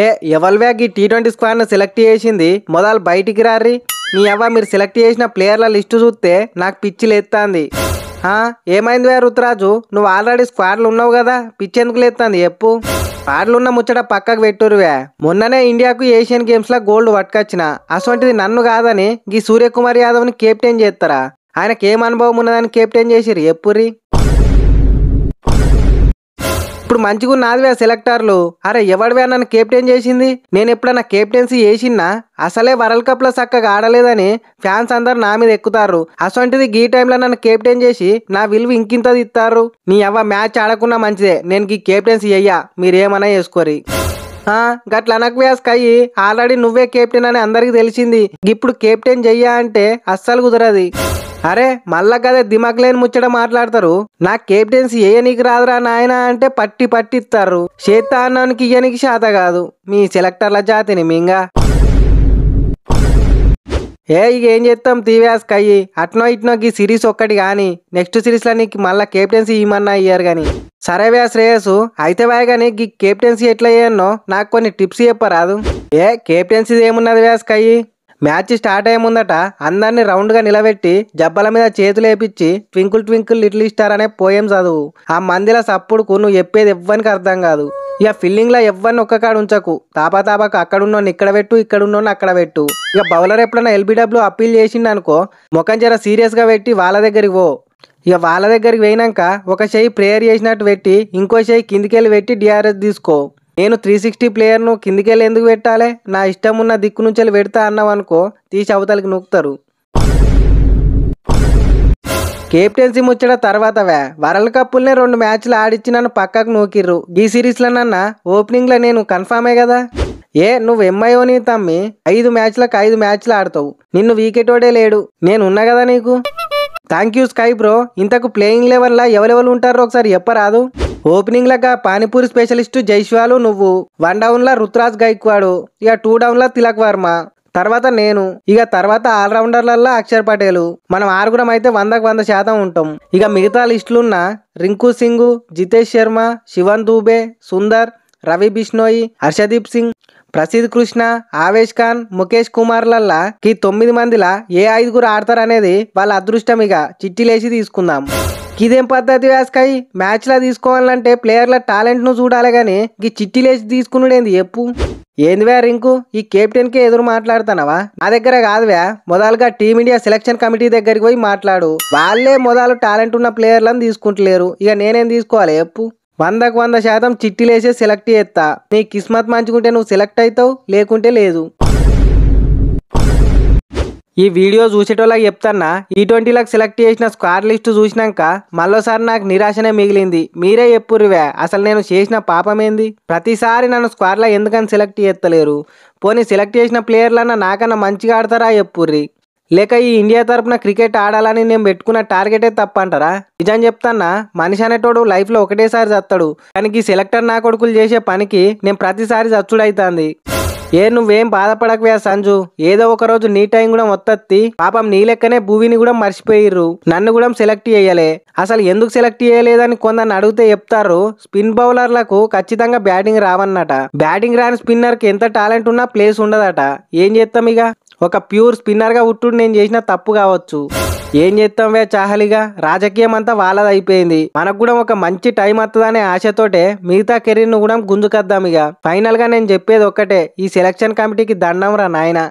ఏ ఈ T twenty స్క్వాడ్ను select చేసింది మొదలు బయటికి రారి నీ అవ్వ మీరు సెలెక్ట్ చేసిన ప్లేయర్ల లిస్టు చూస్తే నాకు పిచ్చి లేస్తుంది ఏమైంది వే రుతురాజు నువ్వు ఆల్రెడీ స్క్వాడ్లు ఉన్నావు కదా పిచ్చి ఎందుకు లేస్తుంది చెప్పు స్క్వాడ్లు ఉన్న ముచ్చట పక్కకు పెట్టురువే మొన్ననే ఇండియాకు ఏషియన్ గేమ్స్లో గోల్డ్ పట్టుకొచ్చిన అటువంటిది నన్ను కాదని గీ సూర్యకుమార్ యాదవ్ని కెప్టెన్ చేస్తారా ఆయనకి ఏం అనుభవం ఉన్నదని కెప్టెన్ చేసిరు ఎప్పురి ఇప్పుడు మంచిగా నాదివే సెలెక్టర్లు అరే ఎవడివే నన్ను కెప్టెన్ చేసింది నేను ఎప్పుడన్నా కెప్టెన్సీ చేసినా అసలే వరల్డ్ కప్లో చక్కగా ఆడలేదని ఫ్యాన్స్ అందరు నా మీద ఎక్కుతారు అసొంటిది ఈ టైంలో నన్ను కెప్టెన్ చేసి నా విలువ ఇంకింత ఇస్తారు నీ అవ్వ మ్యాచ్ ఆడకున్నా మంచిదే నేను ఈ కెప్టెన్సీ అయ్యా మీరేమన్నా చేసుకోరి గట్ల వ్యాస్ కయ్యి ఆల్రెడీ నువ్వే కెప్టెన్ అని అందరికి తెలిసింది ఇప్పుడు కెప్టెన్ చెయ్యా అంటే అస్సలు కుదరది అరే మళ్ళా కదే దిమాగ్ లేని ముచ్చట మాట్లాడతారు నా కెప్టెన్సీ ఏయనికి రాదురా నాయన అంటే పట్టి పట్టిస్తారు చేత అన్నానికి ఇయ్యనికి శాత కాదు మీ సెలెక్టర్ల జాతిని మింగా ఏ ఇక ఏం చేస్తాం తీవేస్ కయ్యి అట్నో ఇట్నో ఈ సిరీస్ ఒక్కటి కానీ నెక్స్ట్ సిరీస్లో నీకు మళ్ళీ కెప్టెన్సీ ఇవ్వమన్నా అయ్యారు కానీ సరే వ్యా శ్రేయస్ అయితే వాయ్ కానీ గీ కెప్టెన్సీ ఎట్లా అయ్యానో నాకు కొన్ని టిప్స్ చెప్పరాదు ఏ కెప్టెన్సీ ఏమున్నది వ్యాస్ మ్యాచ్ స్టార్ట్ అయ్యే ముందట అందరినీ రౌండ్గా నిలబెట్టి జబ్బల మీద చేతులు వేపించి ట్వింకుల్ ట్వింకుల్ లిటిల్ స్టార్ అనే పోయేం చదువు ఆ మందిల సప్పుడుకు నువ్వు చెప్పేది ఎవ్వనికి అర్థం కాదు ఇక ఫీల్డింగ్లో ఎవ్వరిని ఒక్కకాడు ఉంచకు అక్కడ అక్కడున్నోని ఇక్కడ పెట్టు ఇక్కడున్నోని అక్కడ పెట్టు ఇక బౌలర్ ఎప్పుడైనా ఎల్బీడబ్ల్యూ అప్పీల్ చేసిండు అనుకో ముఖం జర సీరియస్గా పెట్టి వాళ్ళ దగ్గరికి పో ఇక వాళ్ళ దగ్గరికి పోయినాక ఒక షై ప్రేయర్ చేసినట్టు పెట్టి ఇంకో చెయ్యి కిందికెళ్ళి పెట్టి డిఆర్ఎస్ తీసుకో నేను త్రీ సిక్స్టీ ప్లేయర్ను కిందికెళ్ళి ఎందుకు పెట్టాలి నా ఇష్టం ఉన్న దిక్కు నుంచి వెళ్ళి పెడతా అన్నావనుకో తీసి అవతలకి నూకుతారు కెప్టెన్సీ ముచ్చట తర్వాతవే వరల్డ్ కప్పులనే రెండు మ్యాచ్లు ఆడిచ్చి నన్ను పక్కకు నూకిర్రు ఈ సిరీస్లో నన్న ఓపెనింగ్లో నేను కన్ఫామే కదా ఏ నువ్వు ఎంఐఓని తమ్మి ఐదు మ్యాచ్లకు ఐదు మ్యాచ్లు ఆడతావు నిన్ను వీకెట్ ఓడే లేడు నేను ఉన్నా కదా నీకు థ్యాంక్ యూ స్కై బ్రో ఇంతకు ప్లేయింగ్ లెవెల్లో ఎవరెవరు ఉంటారో ఒకసారి చెప్పరాదు ఓపెనింగ్ లాగా పానీపూరి స్పెషలిస్ట్ జైశ్వాలు నువ్వు వన్ డౌన్ లా రుతురాజ్ గైక్వాడు ఇక టూ డౌన్ లా తిలక్ వర్మ తర్వాత నేను ఇక తర్వాత ఆల్రౌండర్లల్లో అక్షర్ పటేల్ మనం ఆరుగురం అయితే వందకు వంద శాతం ఉంటాం ఇక మిగతా లిస్టులున్న రింకు సింగ్ జితేష్ శర్మ శివన్ దూబే సుందర్ రవి బిష్ణోయి హర్షదీప్ సింగ్ ప్రసిద్ధ్ కృష్ణ ఆవేష్ ఖాన్ ముఖేష్ కుమార్ లల్లా ఈ తొమ్మిది మందిలా ఏ ఐదుగురు ఆడతారనేది వాళ్ళ అదృష్టం ఇక చిట్టిలేసి తీసుకుందాం ఇదేం పద్ధతి మ్యాచ్ లా తీసుకోవాలంటే ప్లేయర్ల టాలెంట్ను చూడాలి కానీ ఈ చిట్టి లేచి తీసుకున్నాడేంది చెప్పు ఏందివే రింకు ఈ కే ఎదురు మాట్లాడుతానవా నా దగ్గర కాదువే మొదలుగా టీమిండియా సెలక్షన్ కమిటీ దగ్గరికి పోయి మాట్లాడు వాళ్ళే మొదలు టాలెంట్ ఉన్న ప్లేయర్లను తీసుకుంటలేరు ఇక నేనేం తీసుకోవాలి చెప్పు వందకు వంద శాతం చిట్టి లేచే సెలెక్ట్ చేస్తా నీ కిస్మత్ మంచుకుంటే నువ్వు సెలెక్ట్ అవుతావు లేకుంటే లేదు ఈ వీడియో చూసేటోళ్ళకి చెప్తాన్నా ఈ ట్వంటీలకు సెలెక్ట్ చేసిన స్క్వార్ లిస్ట్ చూసినాక మళ్ళోసారి నాకు నిరాశనే మిగిలింది మీరే చెప్పుర్రివే అసలు నేను చేసిన పాపమేంది ప్రతిసారి నన్ను స్క్వార్లో ఎందుకని సెలెక్ట్ చేస్తలేరు పోనీ సెలెక్ట్ చేసిన ప్లేయర్లన్నా నాకన్నా మంచిగా ఆడతారా చెప్పుర్రి లేక ఈ ఇండియా తరపున క్రికెట్ ఆడాలని నేను పెట్టుకున్న టార్గెటే తప్పంటారా నిజం చెప్తాన్నా మనిషి అనేటోడు లైఫ్లో ఒకటేసారి చస్తాడు కానీ ఈ సెలెక్టర్ నా కొడుకులు చేసే పనికి నేను ప్రతిసారి చచ్చుడైతుంది ఏ నువ్వేం బాధపడకవే సంజు ఏదో ఒక రోజు నీ టైం కూడా మొత్తత్తి పాపం నీ లెక్కనే భూమిని కూడా మర్చిపోయిర్రు నన్ను కూడా సెలెక్ట్ చేయలే అసలు ఎందుకు సెలెక్ట్ చేయలేదని కొందరు అడిగితే చెప్తారు స్పిన్ బౌలర్లకు ఖచ్చితంగా బ్యాటింగ్ రావన్నట బ్యాటింగ్ రాని స్పిన్నర్కి ఎంత టాలెంట్ ఉన్నా ప్లేస్ ఉండదట ఏం చేస్తాం ఇక ఒక ప్యూర్ స్పిన్నర్గా ఉట్టుడు నేను చేసిన తప్పు కావచ్చు ఏం చేస్తాం వే చాహలిగా రాజకీయం అంతా వాళ్ళది అయిపోయింది మనకు కూడా ఒక మంచి టైం వస్తుందనే ఆశతోటే మిగతా కెరీర్ను కూడా గుంజుకద్దాం ఇక ఫైనల్గా నేను చెప్పేది ఒక్కటే ఈ సెలక్షన్ కమిటీకి దండం రా నాయన